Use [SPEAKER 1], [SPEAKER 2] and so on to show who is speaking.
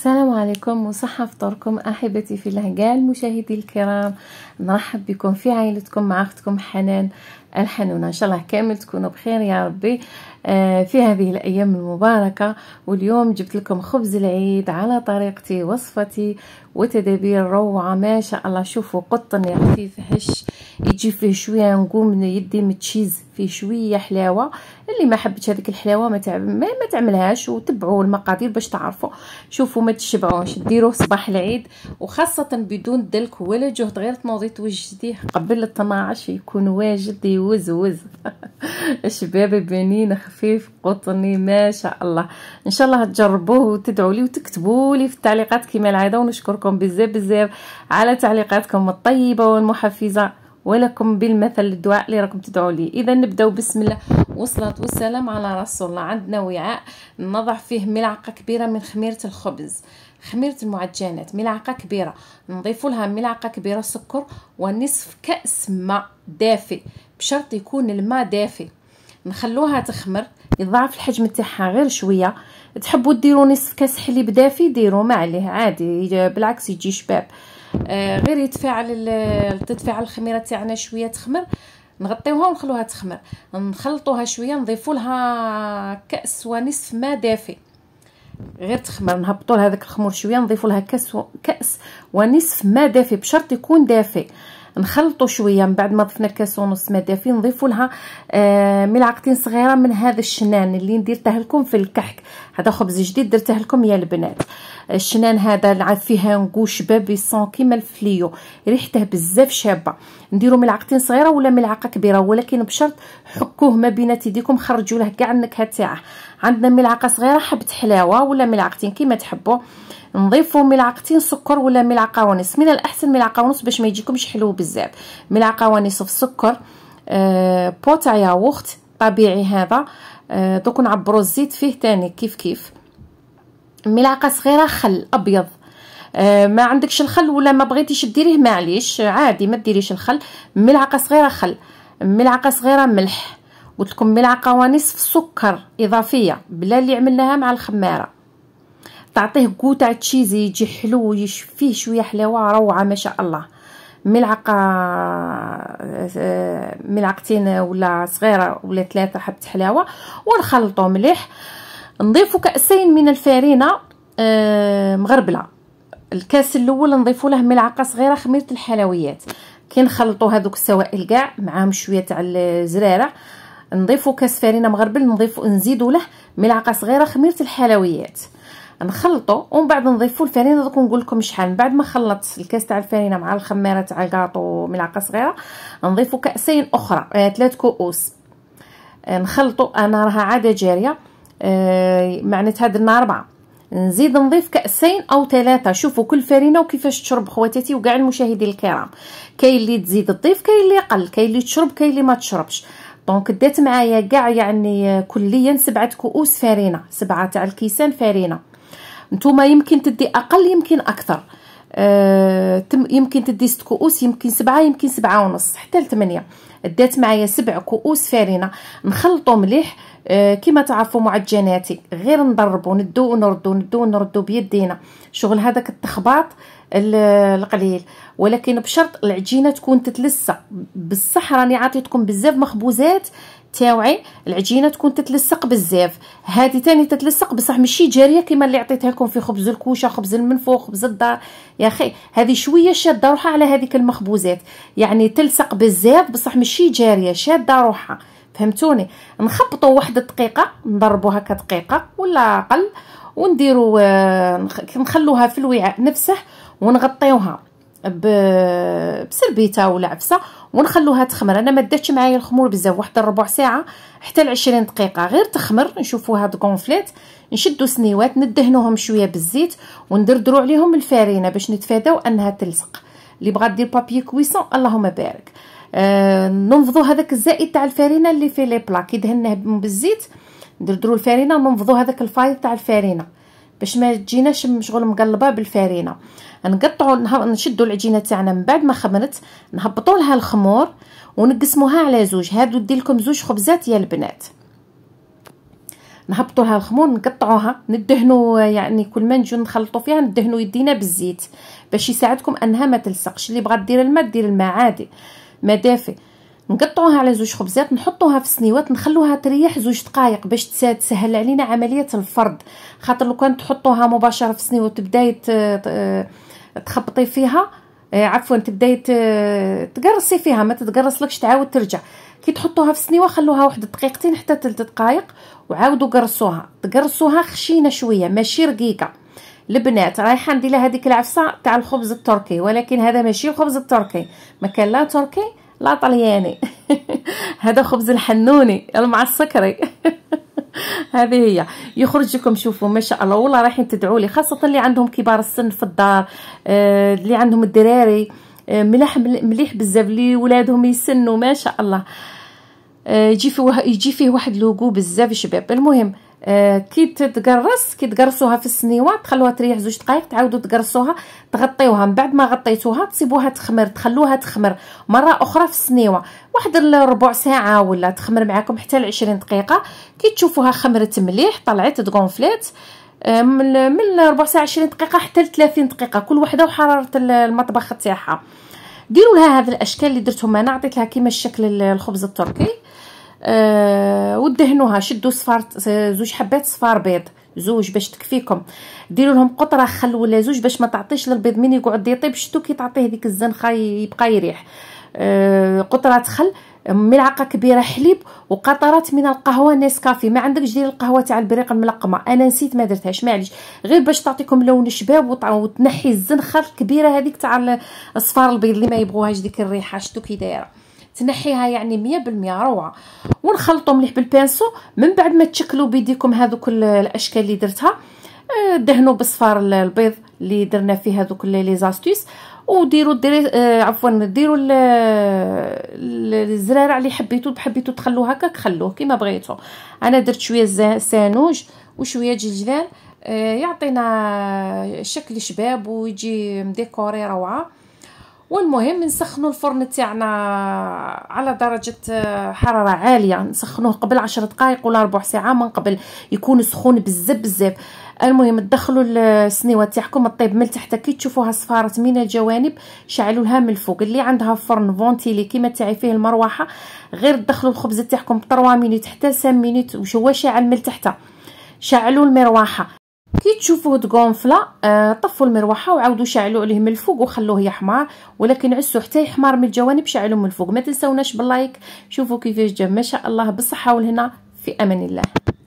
[SPEAKER 1] السلام عليكم وصحة فطوركم أحبتي في الهجال مشاهدي الكرام نرحب بكم في عائلتكم مع أختكم حنان الحنونة إن شاء الله كامل تكونوا بخير يا ربي آه، في هذه الأيام المباركة واليوم جبت لكم خبز العيد على طريقتي وصفتي وتدابير روعة ما شاء الله شوفوا قطن خفيف هش يجي فيه شويه نقول من يدي متشيز فيه شويه حلاوه اللي ما حبتش هذيك الحلاوه ما ما تعملهاش وتبعوا المقادير باش تعرفوا شوفوا ما تشبعوش ديروه صباح العيد وخاصه بدون دلك ولا جهد غير تنوضي توجديه قبل 12 يكون واجد يوزوز شباب بنين خفيف قطني ما شاء الله ان شاء الله تجربوه وتدعوا لي وتكتبوا لي في التعليقات كما العاده ونشكركم بزاف بزاف على تعليقاتكم الطيبه والمحفزه ولكم بالمثل الدعاء اللي راكم تدعوا لي اذا نبداو بسم الله والصلاه والسلام على رسول الله عندنا وعاء نضع فيه ملعقه كبيره من خميره الخبز خميره المعجنات ملعقه كبيره نضيف لها ملعقه كبيره سكر ونصف كاس ماء دافئ بشرط يكون الماء دافئ نخلوها تخمر يضاعف الحجم تاعها غير شويه تحبوا ديروا نصف كاس حليب دافي ديروا ما عليه عادي بالعكس يجي شباب آه، غير يتفاعل تتفاعل الخميره تاعنا شويه تخمر نغطيوها ونخلوها تخمر نخلطوها شويه نضيفوا لها كاس ونصف ما دافئ غير تخمر نهبطوا داك الخمور شويه نضيفوا لها كاس كاس ونصف ما دافئ بشرط يكون دافئ نخلطوا شويه من بعد ما ضفنا كاس ونص ما دافي نضيفوا لها آه، ملعقتين صغيره من هذا الشنان اللي درته لكم في الكحك هذا خبز جديد درته لكم يا البنات الشنان هذا العاد فيه نكو شباب يصون كيما الفليو ريحته بزاف شابه نديروا ملعقتين صغيره ولا ملعقه كبيره ولكن بشرط حكوه ما بينات يديكم خرجوا له كاع النكهه تاعه عندنا ملعقه صغيره حبه حلاوه ولا ملعقتين كيما تحبوا آه نضيفوا ملعقتين سكر ولا ملعقه ونص من الاحسن ملعقه ونص باش ما يجيكمش حلو بزاف ملعقه ونصف سكر آه بوطا ياغورت طبيعي هذا آه دوك نعبروا الزيت فيه تاني كيف كيف ملعقه صغيره خل ابيض آه، ما عندكش الخل ولا ما بغيتيش ديريه معليش عادي ما ديريش الخل ملعقه صغيره خل ملعقه صغيره ملح قلت ملعقه ونصف سكر اضافيه بلا اللي عملناها مع الخماره تعطيه كوتا تشيزي يجي حلو فيه شويه حلاوه روعه ما شاء الله ملعقه آه، ملعقتين ولا صغيره ولا ثلاثه حبه حلاوه ونخلطو مليح نضيفو كاسين من الفارينه آه، مغربله الكاس الاول نضيفو له ملعقه صغيره خميره الحلويات كي نخلطو هذوك السوائل كاع معاهم شويه تاع الزراره نضيفو كاس فارينه مغربل نضيفو نزيدو له ملعقه صغيره خميره الحلويات نخلطو ومن بعد نضيفو الفرينه دوك نقول لكم شحال من بعد ما خلطت الكاس تاع الفرينه مع الخميره تاع الكاطو ملعقه صغيره نضيفو كاسين اخرى آه ثلاث كؤوس آه نخلطو انا راها عاده جاريه آه معناتها درنا اربعه نزيد نضيف كاسين او ثلاثه شوفوا كل فرينه وكيفاش تشرب خواتاتي وكاع المشاهدين الكرام كاين اللي تزيد تضيف كاين اللي يقل كاين اللي تشرب كاين اللي ما تشربش دونك دات معايا كاع يعني كليا سبعه كؤوس فرينه سبعه تاع الكيسان فرينه نتوما يمكن تدي اقل يمكن اكثر آه يمكن تدي ست كؤوس يمكن سبعة يمكن سبعة ونص حتى لثمانية دات معايا سبع كؤوس فارينه نخلطو مليح آه كما تعرفوا معجناتي غير نضربو ندو ونردو ندو ونردو بيدينا شغل هذاك التخباط القليل ولكن بشرط العجينه تكون تتلسى بالصح راني عطيتكم بزاف مخبوزات تاوعي العجينه تكون تتلصق بزاف هذه تاني تتلصق بصح ماشي جاريه كما اللي عطيتها لكم في خبز الكوشه خبز المنفوخ خبز الدار يا اخي هذه شويه شاده روحها على هذيك المخبوزات يعني تلصق بزاف بصح ماشي جاريه شاده روحها فهمتوني نخبطوا واحد دقيقه نضربوا هكا دقيقه ولا اقل ونديروا آه، نخلوها في الوعاء نفسه ونغطيوها بسربيته ولا عفسه ونخلوها تخمر انا ما درتش معايا الخمور بزاف واحد الربع ساعه حتى ل 20 دقيقه غير تخمر نشوفوا هاد كونفليت سنيوات ندهنوهم شويه بالزيت وندردرو عليهم الفارينه باش نتفاداو انها تلصق اللي بغا دير بابي كويسون اللهم بارك آه ننفضوا هذاك الزائد تاع الفارينه اللي في لي بلاك يدهنه بالزيت ندردرو الفارينه وننفضوا هذاك الفايض تاع الفارينه باش ما تجيناش مشغول مقلبه بالفرينه نقطعوا نشدوا العجينه تاعنا من بعد ما خمرت نهبطوا لها الخمور ونقسموها على زوج هادو دير لكم زوج خبزات يا البنات نهبطوا لها الخمور نقطعوها ندهنوا يعني كل ما نجو نخلطوا فيها ندهنوا يدينا بالزيت باش يساعدكم انها ما تلصقش اللي بغات دير الماء دير الماء عادي ما دافئ نقطعوها على زوج خبزات نحطوها في سنيوات نخلوها تريح زوج دقائق باش تسهل علينا عمليه الفرد خاطر لو كان تحطوها مباشره في سنيوات تبداي تخبطي فيها آه، عفوا تبداي تقرصي فيها ما تتقرصلكش تعاود ترجع كي تحطوها في سنيوه خلوها واحد دقيقتين حتى ثلاث دقائق وعاودوا قرصوها تقرصوها خشينه شويه ماشي رقيقه البنات رايحه ندير هذيك العفسه تاع الخبز التركي ولكن هذا ماشي الخبز التركي ما كان لا تركي لا طلياني هذا خبز الحنوني مع السكري هذه هي يخرج لكم شوفوا ما شاء الله والله رايحين تدعوا لي خاصه اللي عندهم كبار السن في الدار آه، اللي عندهم الدراري آه مليح مليح بزاف لي ولادهم يسنوا ما شاء الله آه، يجي فيه يجي فيه واحد لوغو بزاف شباب المهم آه، كي تتقرص كي تقرصوها في السنيوه تخلوها تريح زوج دقائق تعاودوا تقرصوها تغطيوها من بعد ما غطيتوها تسيبوها تخمر تخلوها تخمر مره اخرى في السنيوه واحد ربع ساعه ولا تخمر معاكم حتى ل 20 دقيقه كي تشوفوها خمرت مليح طلعت تكونفليت آه، من من ربع ساعه 20 دقيقه حتى ل 30 دقيقه كل وحده وحراره المطبخ تاعها ديروا لها هذه الاشكال اللي درتهم انا عطيت لها كيما الشكل الخبز التركي آه، ودهنوها شدوا صفار زوج حبات صفار بيض زوج باش تكفيكم ديروا لهم قطره خل ولا زوج باش ما تعطيش للبيض من يقعد يطيب شتو كي تعطيه ديك الزنخه يبقى يريح آه، قطره خل ملعقه كبيره حليب وقطرات من القهوه نسكافي ما عندكش دير القهوه تاع البريق الملقمه انا نسيت ما درتهاش معليش غير باش تعطيكم لون شباب وتنحي الزنخه الكبيره هذيك تاع الصفار البيض اللي ما يبغوهاش ديك الريحه شتو كي دايره تنحيها يعني مية بالمية روعة ونخلطو مليح بالبانسو من بعد ما تشكلو بيديكم كل الاشكال اللي درتها آه، دهنوا بصفار البيض اللي درنا فيه هذوك لي زاستيس وديروا ديري آه، عفوا ديروا الزرارع اللي حبيتو حبيتو تخلوه هكاك خلوه كيما بغيتو انا درت شويه سانوج وشويه جلجلان آه، يعطينا شكل شباب ويجي مديكوري روعه والمهم نسخنوا الفرن تاعنا على درجه آه، حراره عاليه نسخنوه قبل عشر دقائق ولا ربع ساعه من قبل يكون سخون بزاف بزاف المهم تدخلوا السنيوه تاعكم الطيب من تحت كي تشوفوها صفارت من الجوانب شعلوها من الفوق اللي عندها فرن فونتيلي كيما تاعي فيه المروحه غير تدخلوا الخبز تاعكم بطروا مينيت حتى 5 مينوت هو شاعل من تحت شعلوا المروحه كي تشوفوه تقونفلا آه طفوا المروحه وعاودوا شعلوا عليه من الفوق وخلوه يحمر ولكن عسوا حتى يحمر من الجوانب شعلوا من الفوق ما تنساوناش باللايك شوفوا كيفاش جا ما شاء الله بالصحه والهنا في امان الله